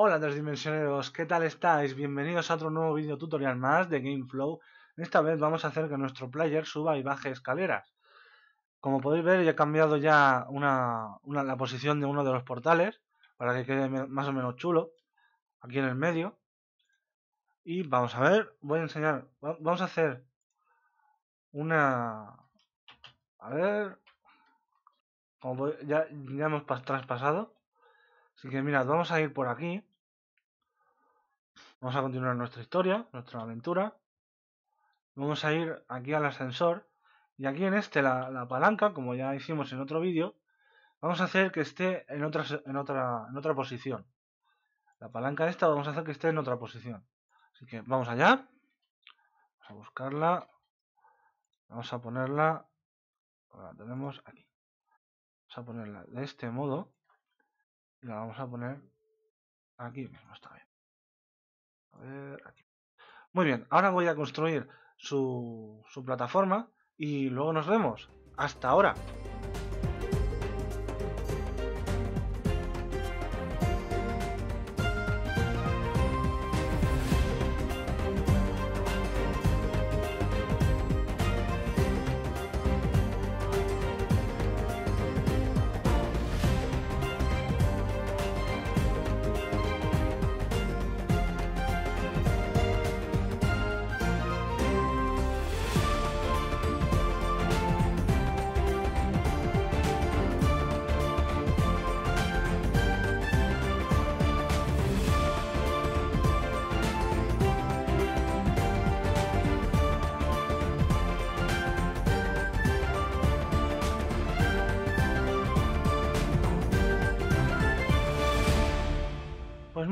Hola 3Dimensioneros, ¿qué tal estáis? Bienvenidos a otro nuevo vídeo tutorial más de GameFlow. Esta vez vamos a hacer que nuestro player suba y baje escaleras. Como podéis ver, ya he cambiado ya una, la posición de uno de los portales para que quede más o menos chulo, aquí en el medio. Y vamos a ver, voy a enseñar, vamos a hacer una... A ver... ya, ya hemos traspasado. Así que mirad, vamos a ir por aquí. Vamos a continuar nuestra historia, nuestra aventura. Vamos a ir aquí al ascensor. Y aquí en este, la, palanca, como ya hicimos en otro vídeo, vamos a hacer que esté en otra, en otra posición. La palanca esta vamos a hacer que esté en otra posición. Así que vamos allá. Vamos a buscarla. Vamos a ponerla. La tenemos aquí. Vamos a ponerla de este modo. Y la vamos a poner aquí mismo, está bien. Muy bien, ahora voy a construir su, su plataforma y luego nos vemos. Hasta ahora.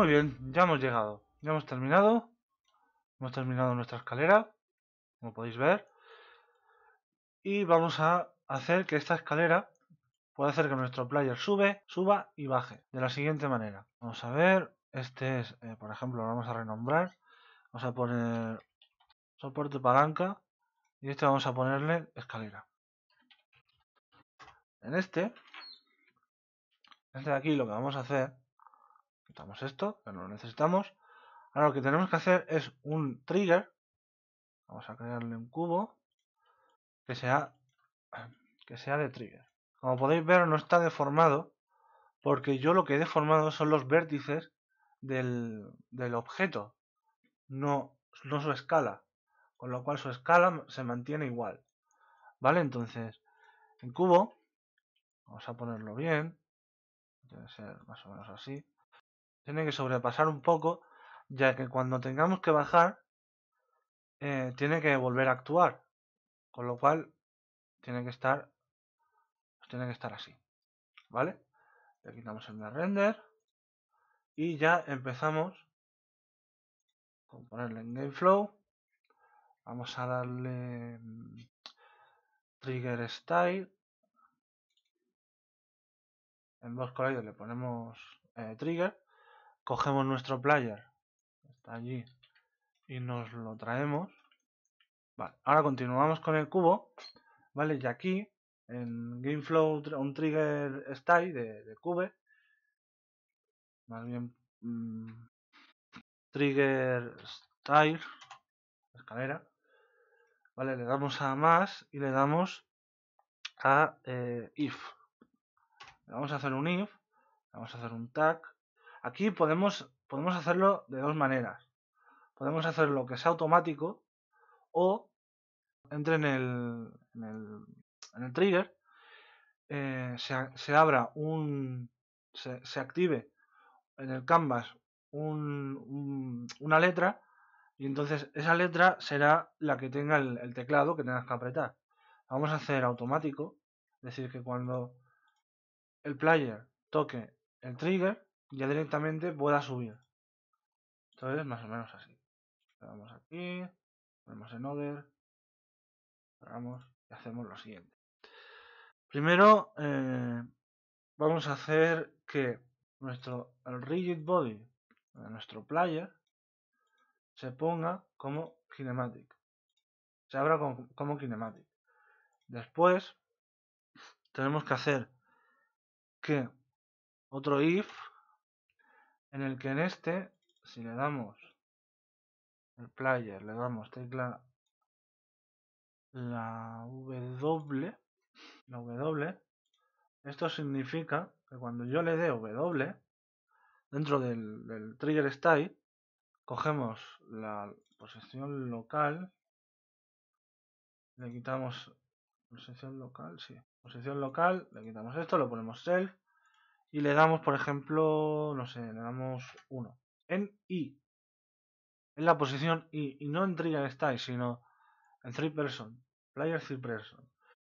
Muy bien, ya hemos llegado. Ya hemos terminado. Hemos terminado nuestra escalera, como podéis ver. Y vamos a hacer que esta escalera pueda hacer que nuestro player sube, suba y baje. De la siguiente manera. Vamos a ver, este es, eh, por ejemplo, lo vamos a renombrar. Vamos a poner soporte palanca y este vamos a ponerle escalera. En este, este de aquí lo que vamos a hacer Quitamos esto, que no lo necesitamos. Ahora lo que tenemos que hacer es un trigger. Vamos a crearle un cubo que sea, que sea de trigger. Como podéis ver no está deformado porque yo lo que he deformado son los vértices del, objeto, no, su escala. Con lo cual su escala se mantiene igual. ¿Vale? Entonces, El cubo, vamos a ponerlo bien. Debe ser más o menos así tiene que sobrepasar un poco, ya que cuando tengamos que bajar, eh, tiene que volver a actuar. Con lo cual, tiene que estar, pues tiene que estar así. ¿Vale? Le quitamos el render. Y ya empezamos con ponerle en GameFlow. Vamos a darle mm, Trigger Style. En Boss Collider le ponemos eh, Trigger cogemos nuestro player, está allí, y nos lo traemos. ahora continuamos con el cubo, ¿vale? Y aquí, en GameFlow, un trigger style de, cube, más bien mm, trigger style, escalera, ¿vale? Le damos a más y le damos a eh, if. Le vamos a hacer un if, le vamos a hacer un tag, Aquí podemos, podemos hacerlo de dos maneras. Podemos hacerlo que sea automático o entre en el, en el, trigger, eh, se, abra un... Se, active en el canvas una letra y entonces esa letra será la que tenga el, teclado que tengas que apretar. vamos a hacer automático, es decir, que cuando el player toque el trigger, ya directamente pueda subir. Entonces, más o menos así. Vamos aquí, ponemos en Other, vamos y hacemos lo siguiente. Primero, eh, vamos a hacer que nuestro rigid body nuestro player se ponga como kinematic. Se abra como kinematic. Después, tenemos que hacer que otro if en el que en este, si le damos el player, le damos tecla la W, la W, esto significa que cuando yo le dé W, dentro del, trigger style, cogemos la posición local, le quitamos posición local, sí, posición local, le quitamos esto, lo ponemos self, y le damos, por ejemplo, no sé, le damos 1 en I, en la posición I, y no en Trigger Style, sino en 3 Person, Player 3 Person.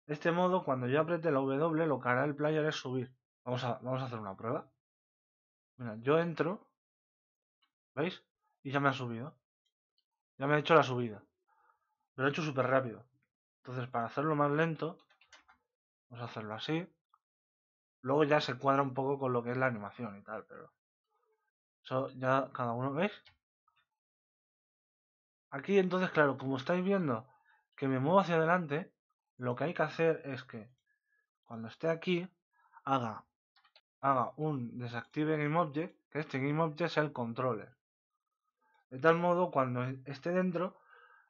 De este modo, cuando yo apriete la W, lo que hará el player es subir. Vamos a, vamos a hacer una prueba. Mira, yo entro, ¿veis? Y ya me ha subido. Ya me ha hecho la subida. lo he hecho súper rápido. Entonces, para hacerlo más lento, vamos a hacerlo así. Luego ya se cuadra un poco con lo que es la animación y tal, pero. Eso ya cada uno, ¿veis? Aquí entonces, claro, como estáis viendo que me muevo hacia adelante, lo que hay que hacer es que cuando esté aquí, haga, haga un desactive GameObject, que este GameObject sea el controller. De tal modo, cuando esté dentro,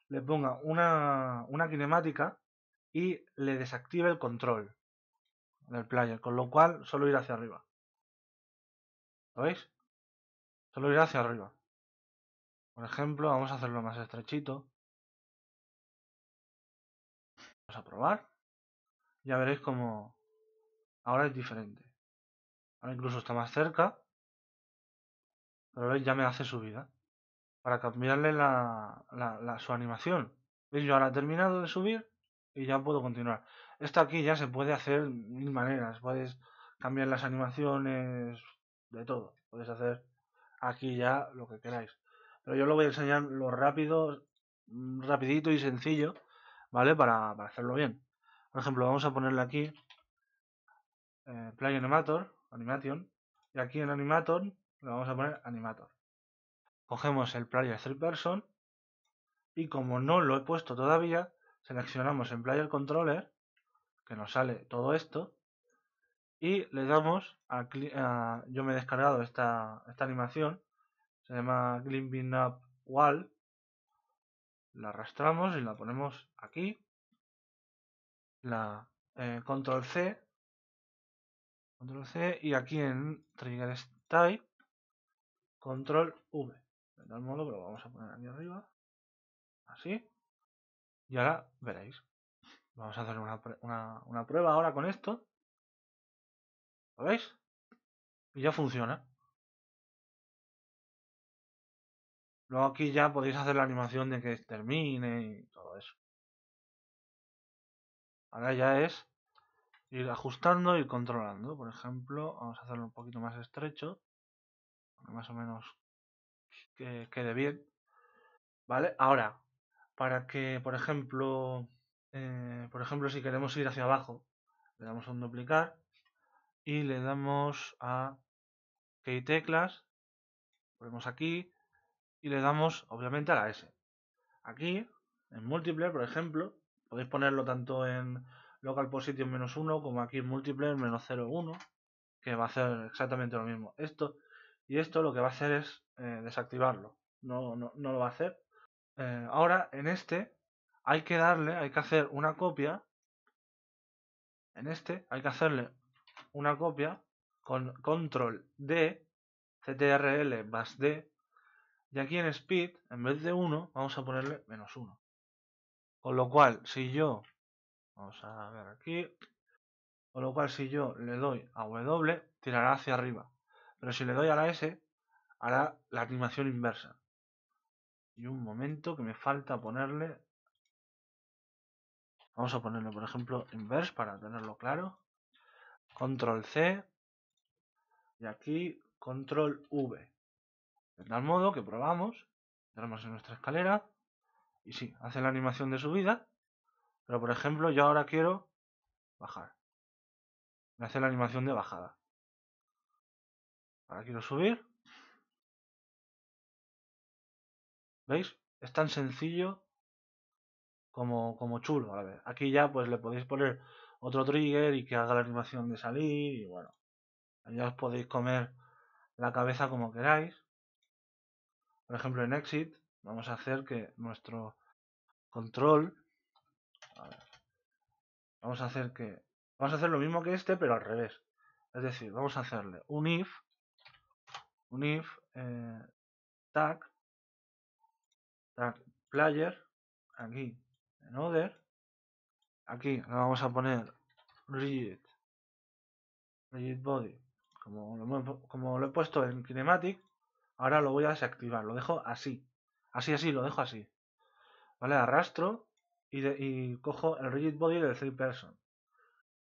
le ponga una, kinemática y le desactive el control del el player, con lo cual solo ir hacia arriba. ¿Lo veis? Solo ir hacia arriba. Por ejemplo, vamos a hacerlo más estrechito. Vamos a probar. Ya veréis cómo ahora es diferente. Ahora incluso está más cerca. Pero veis, ya me hace subida. Para cambiarle la, la, su animación. ¿Veis? Yo ahora he terminado de subir y ya puedo continuar. Esto aquí ya se puede hacer mil maneras. Puedes cambiar las animaciones, de todo. Puedes hacer aquí ya lo que queráis. Pero yo lo voy a enseñar lo rápido, mm, rapidito y sencillo, ¿vale? Para, hacerlo bien. Por ejemplo, vamos a ponerle aquí eh, Play Animator, Animation. Y aquí en Animator le vamos a poner Animator. Cogemos el Player 3 Person y como no lo he puesto todavía, seleccionamos en Player Controller que nos sale todo esto. Y le damos a, yo me he descargado esta, animación, se llama Glimping Up Wall. La arrastramos y la ponemos aquí. La eh, control C. Control C y aquí en Trigger Type. Control V. De tal modo lo vamos a poner aquí arriba. Así. Y ahora veréis. Vamos a hacer una, una, prueba ahora con esto. ¿Lo veis? Y ya funciona. Luego aquí ya podéis hacer la animación de que termine y todo eso. Ahora ya es ir ajustando y controlando. Por ejemplo, vamos a hacerlo un poquito más estrecho. Más o menos que quede bien. ¿Vale? Ahora, para que, por ejemplo, eh, por ejemplo, si queremos ir hacia abajo, le damos a un duplicar y le damos a key teclas, ponemos aquí y le damos obviamente a la S. Aquí, en múltiple, por ejemplo, podéis ponerlo tanto en local position menos 1 como aquí en múltiple menos 0,1, que va a hacer exactamente lo mismo. Esto y esto lo que va a hacer es eh, desactivarlo, no, no, lo va a hacer. Eh, ahora en este hay que darle, hay que hacer una copia. En este hay que hacerle una copia con control D, ctrl más D. Y aquí en speed, en vez de 1, vamos a ponerle menos 1. Con lo cual, si yo, vamos a ver aquí, con lo cual si yo le doy a W, tirará hacia arriba. Pero si le doy a la S, hará la animación inversa. Y un momento que me falta ponerle Vamos a ponerlo, por ejemplo, inverse para tenerlo claro. Control C. Y aquí control V. De tal modo que probamos. Entramos en nuestra escalera. Y sí, hace la animación de subida. Pero por ejemplo, yo ahora quiero bajar. Me hace la animación de bajada. Ahora quiero subir. ¿Veis? Es tan sencillo como, como chulo. aquí ya pues le podéis poner otro trigger y que haga la animación de salir y bueno, ya os podéis comer la cabeza como queráis. Por ejemplo en exit vamos a hacer que nuestro control, vamos a hacer que, vamos a hacer lo mismo que este pero al revés. Es decir, vamos a hacerle un if, un if eh, tag, tag player, aquí aquí le vamos a poner rigid, rigid body, como lo, como lo he puesto en kinematic, ahora lo voy a desactivar, lo dejo así, así, así, lo dejo así, ¿vale? Arrastro y, cojo el rigid body del third person.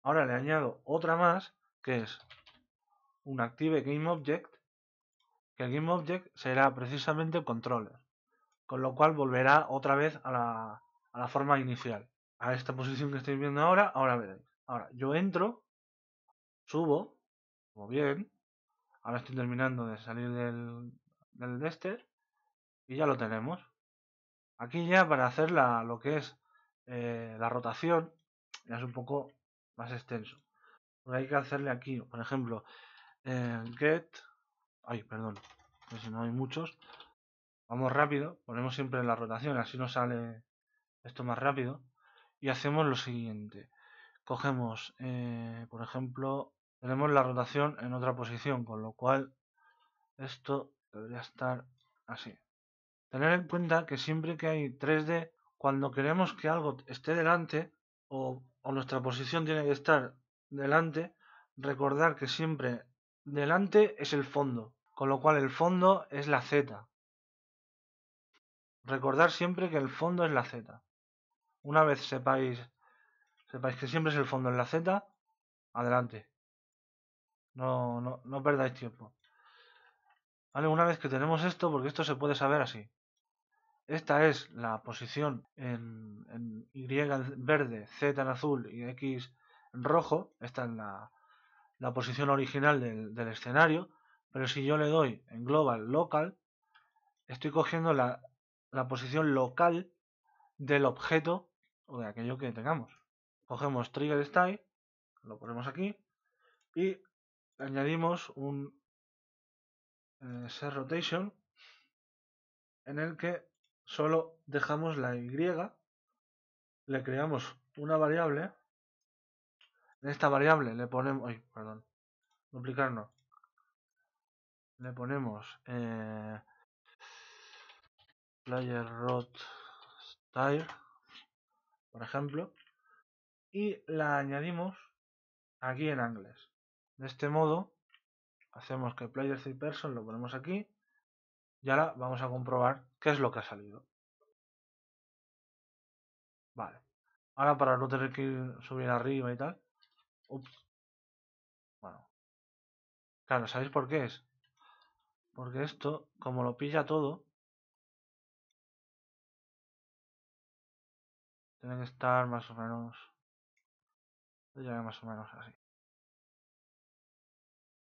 Ahora le añado otra más, que es un active game object, que el game object será precisamente el controller, con lo cual volverá otra vez a la, a la forma inicial, a esta posición que estoy viendo ahora, ahora veréis. Ahora, yo entro, subo, como bien, ahora estoy terminando de salir del, del y ya lo tenemos. Aquí ya para hacer la, lo que es eh, la rotación, es un poco más extenso. Porque hay que hacerle aquí, por ejemplo, eh, get, ay, perdón, si no hay muchos, vamos rápido, ponemos siempre la rotación, así no sale esto más rápido, y hacemos lo siguiente. Cogemos, eh, por ejemplo, tenemos la rotación en otra posición, con lo cual esto debería estar así. Tener en cuenta que siempre que hay 3D, cuando queremos que algo esté delante, o, o nuestra posición tiene que estar delante, recordar que siempre delante es el fondo, con lo cual el fondo es la Z. Recordar siempre que el fondo es la Z. Una vez sepáis, sepáis que siempre es el fondo en la Z, adelante. No, no, no perdáis tiempo. Vale, una vez que tenemos esto, porque esto se puede saber así. Esta es la posición en, Y verde, Z en azul y X en rojo. Esta es la, la posición original del, escenario. Pero si yo le doy en Global Local, estoy cogiendo la posición local del objeto o de aquello que tengamos. Cogemos trigger style, lo ponemos aquí y añadimos un eh, set rotation en el que solo dejamos la Y, le creamos una variable, en esta variable le ponemos, perdón, duplicarnos le ponemos eh, player rot style por ejemplo, y la añadimos aquí en Angles. De este modo, hacemos que player y person lo ponemos aquí y ahora vamos a comprobar qué es lo que ha salido. Vale. Ahora para no tener que subir arriba y tal. Bueno. Claro, ¿sabéis por qué es? Porque esto, como lo pilla todo, Tiene que estar más o menos... Ya más o menos así.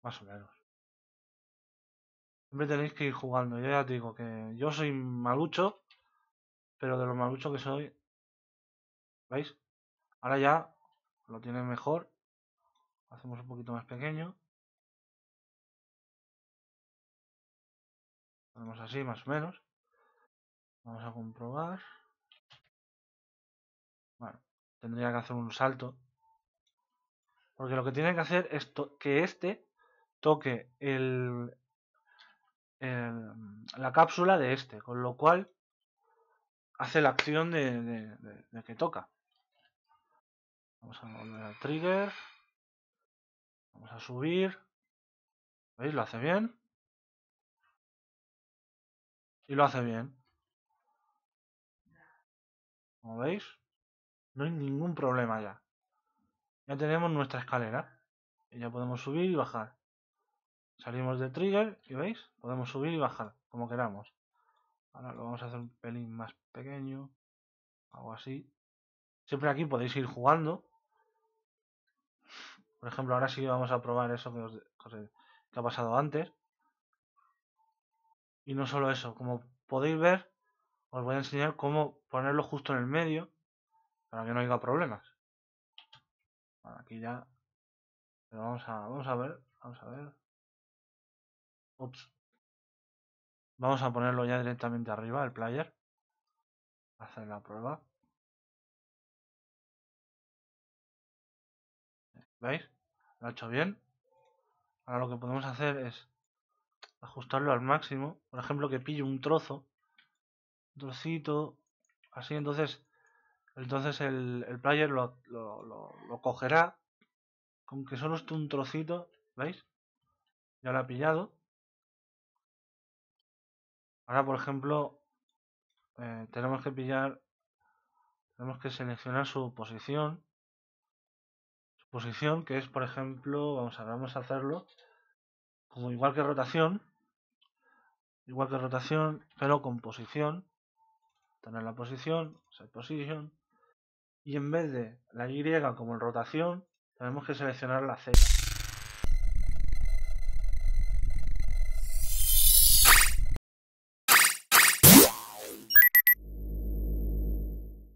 Más o menos. Siempre tenéis que ir jugando. Yo ya digo que yo soy malucho, pero de lo malucho que soy... ¿Veis? Ahora ya lo tiene mejor. Hacemos un poquito más pequeño. Hacemos así, más o menos. tendría que hacer un salto. Porque lo que tiene que hacer es que este toque el, la cápsula de este, con lo cual hace la acción de, que toca. Vamos a poner el trigger. Vamos a subir. ¿Veis? Lo hace bien. Y lo hace bien. Como veis. No hay ningún problema ya. Ya tenemos nuestra escalera. Y ya podemos subir y bajar. Salimos de trigger y veis, podemos subir y bajar como queramos. Ahora lo vamos a hacer un pelín más pequeño. Algo así. Siempre aquí podéis ir jugando. Por ejemplo, ahora sí vamos a probar eso que, que ha pasado antes. Y no solo eso, como podéis ver, os voy a enseñar cómo ponerlo justo en el medio para que no haya problemas. aquí ya. vamos a, vamos a ver, vamos a ver. Vamos a ponerlo ya directamente arriba, el player. Hacer la prueba. ¿Veis? Lo ha hecho bien. Ahora lo que podemos hacer es ajustarlo al máximo. Por ejemplo, que pille un trozo. Un trocito. Así, entonces entonces el, player lo, cogerá con que solo esté un trocito, ¿veis? Ya lo ha pillado. Ahora, por ejemplo, eh, tenemos que pillar, tenemos que seleccionar su posición. Su posición, que es, por ejemplo, vamos a, vamos a hacerlo como igual que rotación, igual que rotación, pero con posición. Tener la posición, set position, y en vez de la Y como en rotación, tenemos que seleccionar la Z.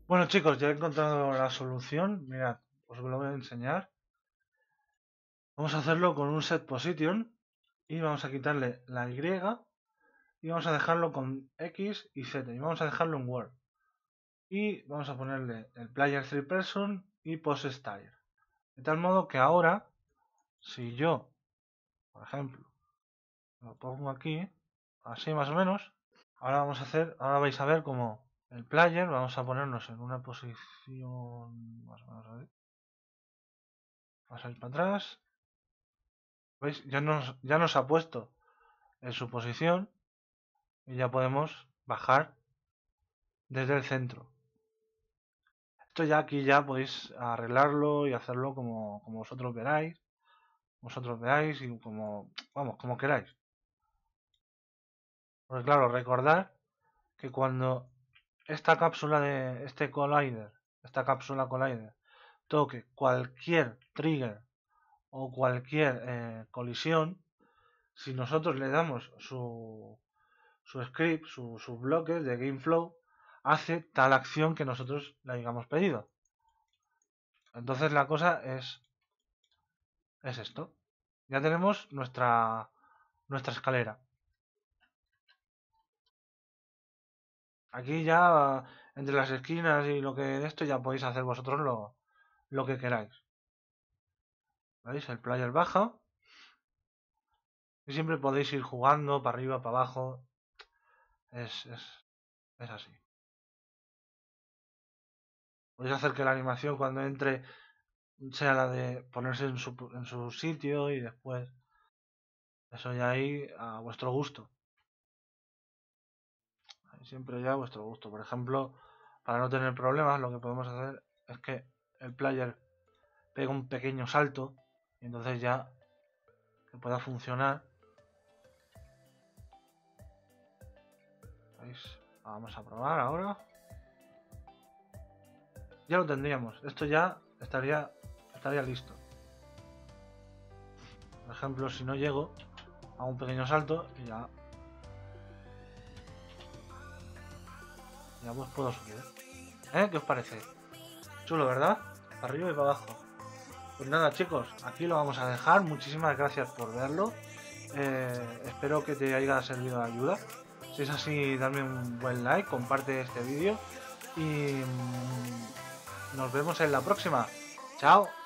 Bueno chicos, ya he encontrado la solución, mirad, os lo voy a enseñar. Vamos a hacerlo con un set position y vamos a quitarle la Y y vamos a dejarlo con X y Z y vamos a dejarlo en Word y vamos a ponerle el player 3 person y post style de tal modo que ahora si yo por ejemplo lo pongo aquí así más o menos ahora vamos a hacer ahora vais a ver como el player vamos a ponernos en una posición más o menos así ir para atrás veis ya nos ya nos ha puesto en su posición y ya podemos bajar desde el centro esto ya aquí ya podéis arreglarlo y hacerlo como, como vosotros veráis. Vosotros veáis y como, vamos, como queráis. Porque claro, recordad que cuando esta cápsula de este collider, esta cápsula collider, toque cualquier trigger o cualquier eh, colisión, si nosotros le damos su, su script, su, sus bloques de flow hace tal acción que nosotros le hayamos pedido. Entonces la cosa es, es esto. Ya tenemos nuestra, nuestra escalera. Aquí ya entre las esquinas y lo que de esto ya podéis hacer vosotros lo, lo que queráis. ¿Veis? El player baja. Y siempre podéis ir jugando para arriba, para abajo. Es, es, es así podéis hacer que la animación cuando entre sea la de ponerse en su, sitio y después eso ya ahí a vuestro gusto siempre ya a vuestro gusto por ejemplo para no tener problemas lo que podemos hacer es que el player pegue un pequeño salto y entonces ya que pueda funcionar vamos a probar ahora ya lo tendríamos. Esto ya estaría, estaría listo. Por ejemplo, si no llego, a un pequeño salto ya... Ya pues puedo subir. ¿Eh? ¿Eh? ¿Qué os parece? Chulo, ¿verdad? arriba y para abajo. Pues nada, chicos, aquí lo vamos a dejar. Muchísimas gracias por verlo. Eh, espero que te haya servido de ayuda. Si es así, dame un buen like, comparte este vídeo y mm, nos vemos en la próxima. Chao.